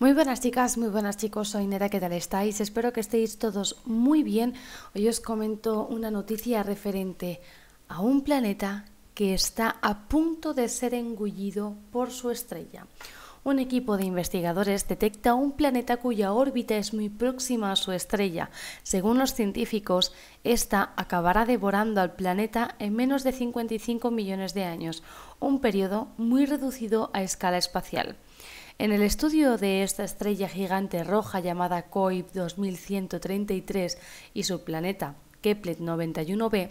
Muy buenas chicas, muy buenas chicos, soy Nera, ¿qué tal estáis? Espero que estéis todos muy bien. Hoy os comento una noticia referente a un planeta que está a punto de ser engullido por su estrella. Un equipo de investigadores detecta un planeta cuya órbita es muy próxima a su estrella. Según los científicos, esta acabará devorando al planeta en menos de 55 millones de años, un periodo muy reducido a escala espacial. En el estudio de esta estrella gigante roja llamada COIP 2133 y su planeta Kepler 91b,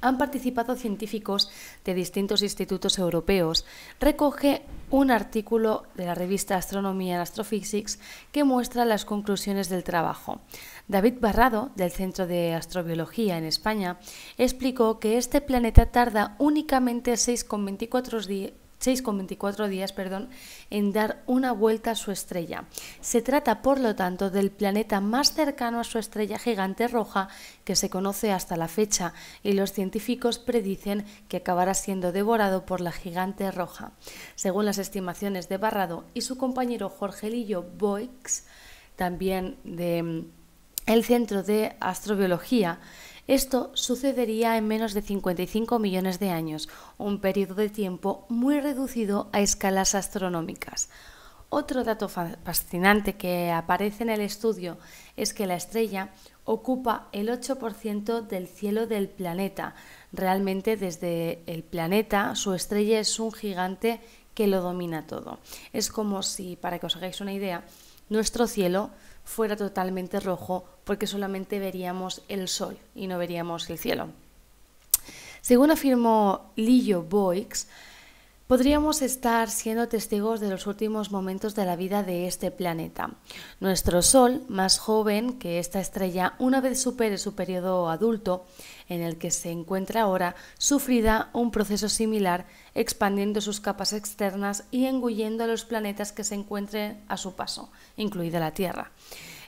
han participado científicos de distintos institutos europeos. Recoge un artículo de la revista Astronomía and Astrophysics que muestra las conclusiones del trabajo. David Barrado, del Centro de Astrobiología en España, explicó que este planeta tarda únicamente 6,24 días 6,24 días perdón, en dar una vuelta a su estrella. Se trata, por lo tanto, del planeta más cercano a su estrella gigante roja que se conoce hasta la fecha y los científicos predicen que acabará siendo devorado por la gigante roja. Según las estimaciones de Barrado y su compañero Jorge Lillo Boix, también del mm, Centro de Astrobiología, esto sucedería en menos de 55 millones de años, un periodo de tiempo muy reducido a escalas astronómicas. Otro dato fascinante que aparece en el estudio es que la estrella ocupa el 8% del cielo del planeta. Realmente desde el planeta su estrella es un gigante que lo domina todo. Es como si, para que os hagáis una idea, nuestro cielo fuera totalmente rojo porque solamente veríamos el sol y no veríamos el cielo. Según afirmó Lillo Boix, podríamos estar siendo testigos de los últimos momentos de la vida de este planeta. Nuestro Sol, más joven que esta estrella, una vez supere su periodo adulto, en el que se encuentra ahora, sufrirá un proceso similar, expandiendo sus capas externas y engullendo a los planetas que se encuentren a su paso, incluida la Tierra.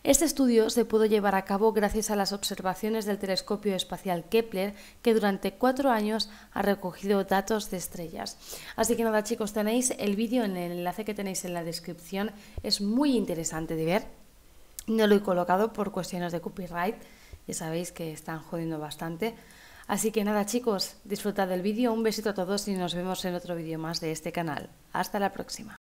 Este estudio se pudo llevar a cabo gracias a las observaciones del telescopio espacial Kepler, que durante cuatro años ha recogido datos de estrellas. Así que nada chicos, tenéis el vídeo en el enlace que tenéis en la descripción, es muy interesante de ver. No lo he colocado por cuestiones de copyright, ya sabéis que están jodiendo bastante. Así que nada chicos, disfrutad del vídeo, un besito a todos y nos vemos en otro vídeo más de este canal. Hasta la próxima.